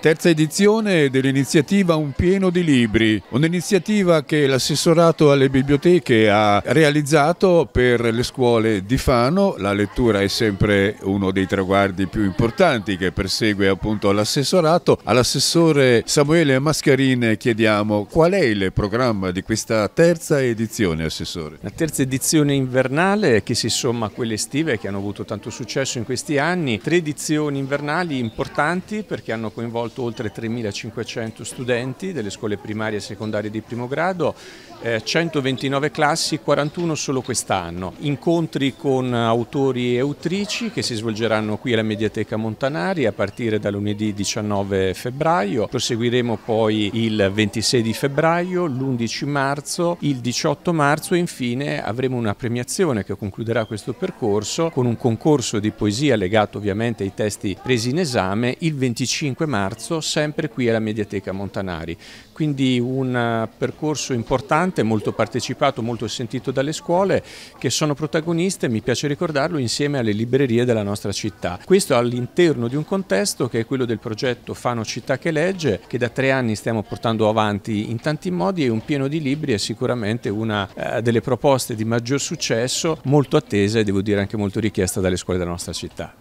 Terza edizione dell'iniziativa Un pieno di libri, un'iniziativa che l'assessorato alle biblioteche ha realizzato per le scuole di Fano. La lettura è sempre uno dei traguardi più importanti che persegue appunto l'assessorato. All'assessore Samuele Mascarine chiediamo qual è il programma di questa terza edizione, assessore. La terza edizione invernale che si somma a quelle estive che hanno avuto tanto successo in questi anni. Tre edizioni invernali importanti perché hanno coinvolto coinvolto oltre 3.500 studenti delle scuole primarie e secondarie di primo grado, 129 eh, classi, 41 solo quest'anno. Incontri con autori e autrici che si svolgeranno qui alla Mediateca Montanari a partire da lunedì 19 febbraio. Proseguiremo poi il 26 di febbraio, l'11 marzo, il 18 marzo e infine avremo una premiazione che concluderà questo percorso con un concorso di poesia legato ovviamente ai testi presi in esame il 25 marzo marzo, sempre qui alla Mediateca Montanari. Quindi un eh, percorso importante, molto partecipato, molto sentito dalle scuole, che sono protagoniste, mi piace ricordarlo, insieme alle librerie della nostra città. Questo all'interno di un contesto che è quello del progetto Fano Città che legge, che da tre anni stiamo portando avanti in tanti modi e un pieno di libri è sicuramente una eh, delle proposte di maggior successo, molto attesa e devo dire anche molto richiesta dalle scuole della nostra città.